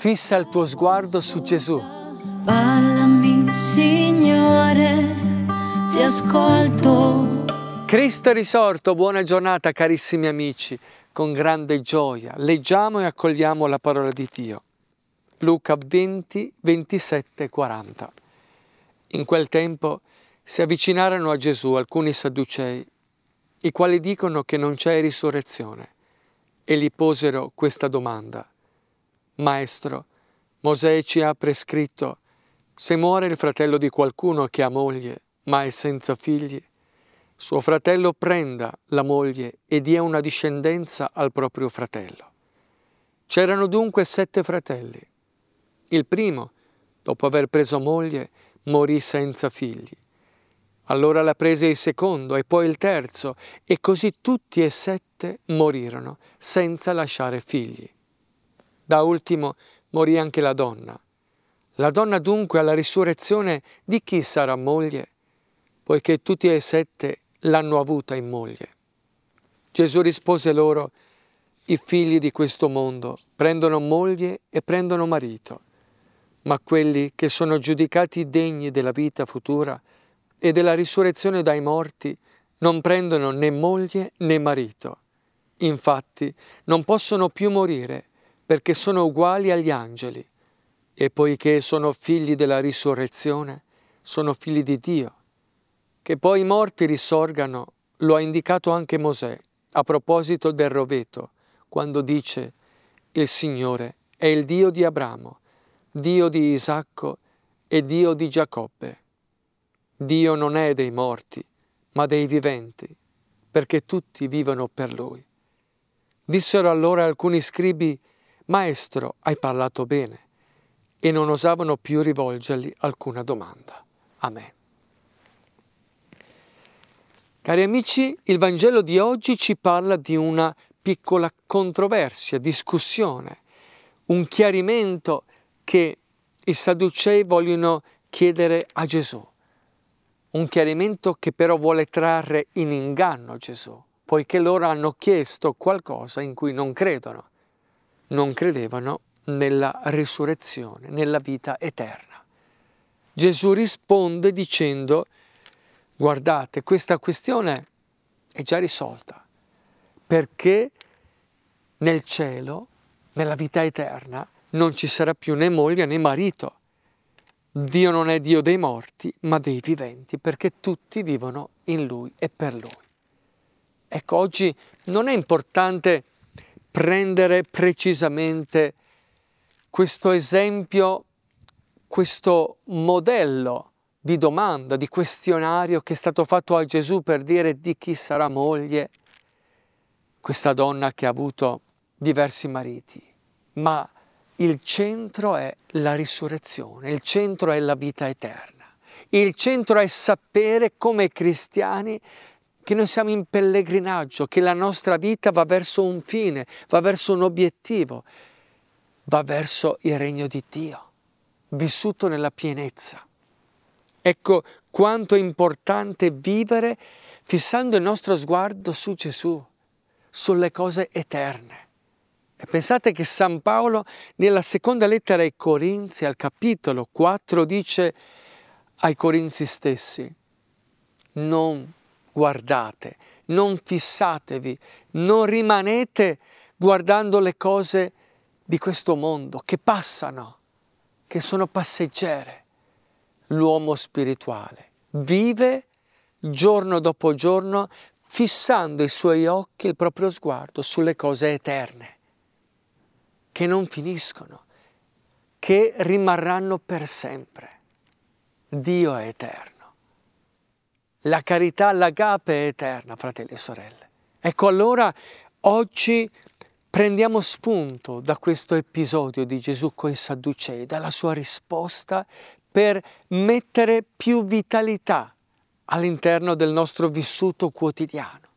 Fissa il tuo sguardo su Gesù. Parlami, Signore, ti ascolto. Cristo è risorto, buona giornata carissimi amici. Con grande gioia leggiamo e accogliamo la parola di Dio. Luca 20, 27, 40. In quel tempo si avvicinarono a Gesù alcuni sadducei, i quali dicono che non c'è risurrezione, e gli posero questa domanda. Maestro, Mosè ci ha prescritto, se muore il fratello di qualcuno che ha moglie, ma è senza figli, suo fratello prenda la moglie e dia una discendenza al proprio fratello. C'erano dunque sette fratelli. Il primo, dopo aver preso moglie, morì senza figli. Allora la prese il secondo e poi il terzo, e così tutti e sette morirono senza lasciare figli. Da ultimo morì anche la donna. La donna dunque alla risurrezione di chi sarà moglie? Poiché tutti e sette l'hanno avuta in moglie. Gesù rispose loro, i figli di questo mondo prendono moglie e prendono marito, ma quelli che sono giudicati degni della vita futura e della risurrezione dai morti non prendono né moglie né marito. Infatti non possono più morire perché sono uguali agli angeli e poiché sono figli della risurrezione, sono figli di Dio. Che poi i morti risorgano lo ha indicato anche Mosè a proposito del roveto, quando dice il Signore è il Dio di Abramo, Dio di Isacco e Dio di Giacobbe. Dio non è dei morti, ma dei viventi, perché tutti vivono per Lui. Dissero allora alcuni scribi, Maestro, hai parlato bene. E non osavano più rivolgergli alcuna domanda. Amen. Cari amici, il Vangelo di oggi ci parla di una piccola controversia, discussione, un chiarimento che i Sadducei vogliono chiedere a Gesù. Un chiarimento che però vuole trarre in inganno Gesù, poiché loro hanno chiesto qualcosa in cui non credono non credevano nella risurrezione, nella vita eterna. Gesù risponde dicendo, guardate, questa questione è già risolta, perché nel cielo, nella vita eterna, non ci sarà più né moglie né marito. Dio non è Dio dei morti, ma dei viventi, perché tutti vivono in Lui e per Lui. Ecco, oggi non è importante prendere precisamente questo esempio, questo modello di domanda, di questionario che è stato fatto a Gesù per dire di chi sarà moglie questa donna che ha avuto diversi mariti. Ma il centro è la risurrezione, il centro è la vita eterna, il centro è sapere come cristiani che noi siamo in pellegrinaggio, che la nostra vita va verso un fine, va verso un obiettivo, va verso il regno di Dio, vissuto nella pienezza. Ecco quanto è importante vivere fissando il nostro sguardo su Gesù, sulle cose eterne. E pensate che San Paolo nella seconda lettera ai Corinzi, al capitolo 4, dice ai Corinzi stessi, non guardate, non fissatevi, non rimanete guardando le cose di questo mondo che passano, che sono passeggere. L'uomo spirituale vive giorno dopo giorno fissando i suoi occhi, il proprio sguardo sulle cose eterne, che non finiscono, che rimarranno per sempre. Dio è eterno. La carità, l'agape è eterna, fratelli e sorelle. Ecco allora oggi prendiamo spunto da questo episodio di Gesù con i Sadducei, dalla sua risposta per mettere più vitalità all'interno del nostro vissuto quotidiano,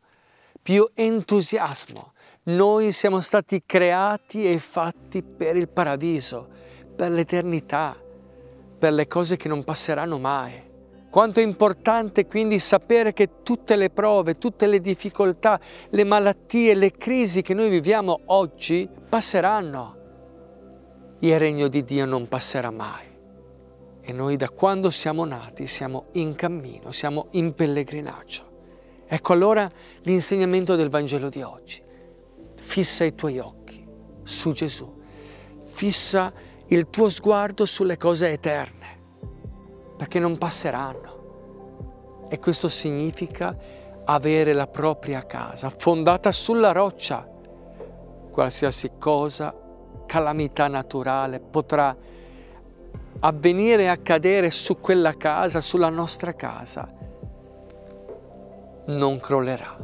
più entusiasmo. Noi siamo stati creati e fatti per il paradiso, per l'eternità, per le cose che non passeranno mai. Quanto è importante quindi sapere che tutte le prove, tutte le difficoltà, le malattie, le crisi che noi viviamo oggi passeranno. Il regno di Dio non passerà mai. E noi da quando siamo nati siamo in cammino, siamo in pellegrinaggio. Ecco allora l'insegnamento del Vangelo di oggi. Fissa i tuoi occhi su Gesù, fissa il tuo sguardo sulle cose eterne perché non passeranno. E questo significa avere la propria casa fondata sulla roccia. Qualsiasi cosa, calamità naturale potrà avvenire e accadere su quella casa, sulla nostra casa, non crollerà,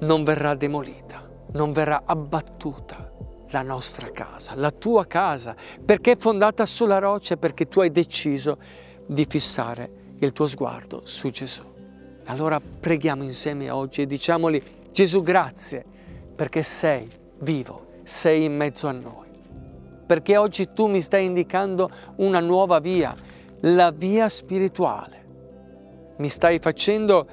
non verrà demolita, non verrà abbattuta la nostra casa, la tua casa, perché è fondata sulla roccia, perché tu hai deciso di fissare il tuo sguardo su Gesù. Allora preghiamo insieme oggi e diciamoli, Gesù grazie perché sei vivo, sei in mezzo a noi, perché oggi tu mi stai indicando una nuova via, la via spirituale. Mi stai facendo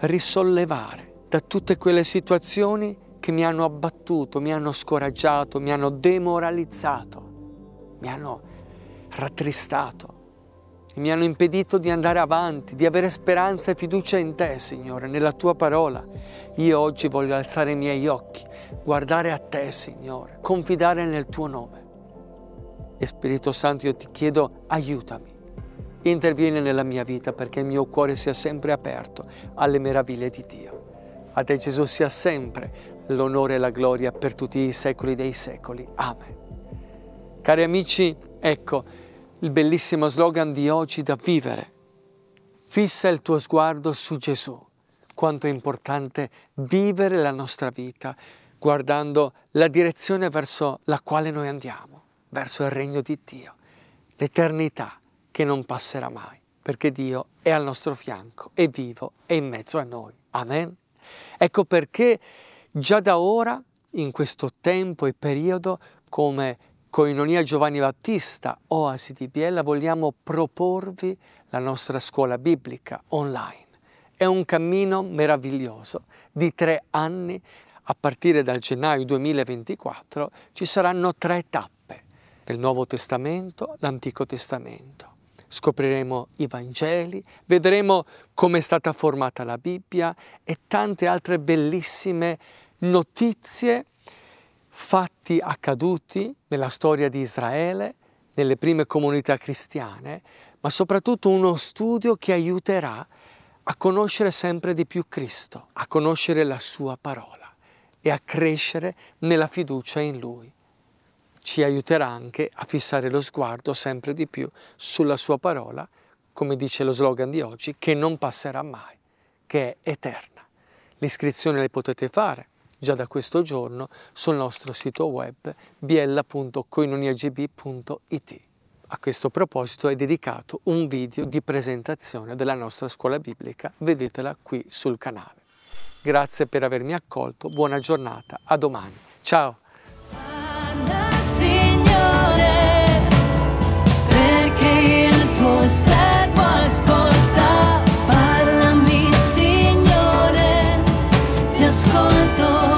risollevare da tutte quelle situazioni che mi hanno abbattuto, mi hanno scoraggiato, mi hanno demoralizzato, mi hanno rattristato mi hanno impedito di andare avanti, di avere speranza e fiducia in te, Signore, nella tua parola. Io oggi voglio alzare i miei occhi, guardare a te, Signore, confidare nel tuo nome. E Spirito Santo, io ti chiedo, aiutami. Intervieni nella mia vita perché il mio cuore sia sempre aperto alle meraviglie di Dio. A te Gesù sia sempre l'onore e la gloria per tutti i secoli dei secoli. Amen. Cari amici, ecco, il bellissimo slogan di oggi da vivere. Fissa il tuo sguardo su Gesù. Quanto è importante vivere la nostra vita guardando la direzione verso la quale noi andiamo, verso il regno di Dio, l'eternità che non passerà mai, perché Dio è al nostro fianco, è vivo, è in mezzo a noi. Amen. Ecco perché già da ora, in questo tempo e periodo, come Coinonia Giovanni Battista, Oasi di Biella, vogliamo proporvi la nostra scuola biblica online. È un cammino meraviglioso di tre anni. A partire dal gennaio 2024 ci saranno tre tappe del Nuovo Testamento, l'Antico Testamento. Scopriremo i Vangeli, vedremo come è stata formata la Bibbia e tante altre bellissime notizie fatti accaduti nella storia di Israele, nelle prime comunità cristiane, ma soprattutto uno studio che aiuterà a conoscere sempre di più Cristo, a conoscere la sua parola e a crescere nella fiducia in Lui. Ci aiuterà anche a fissare lo sguardo sempre di più sulla sua parola, come dice lo slogan di oggi, che non passerà mai, che è eterna. L'iscrizione le potete fare già da questo giorno sul nostro sito web biella.coinoniagb.it. A questo proposito è dedicato un video di presentazione della nostra scuola biblica, vedetela qui sul canale. Grazie per avermi accolto, buona giornata, a domani. Ciao! ascolto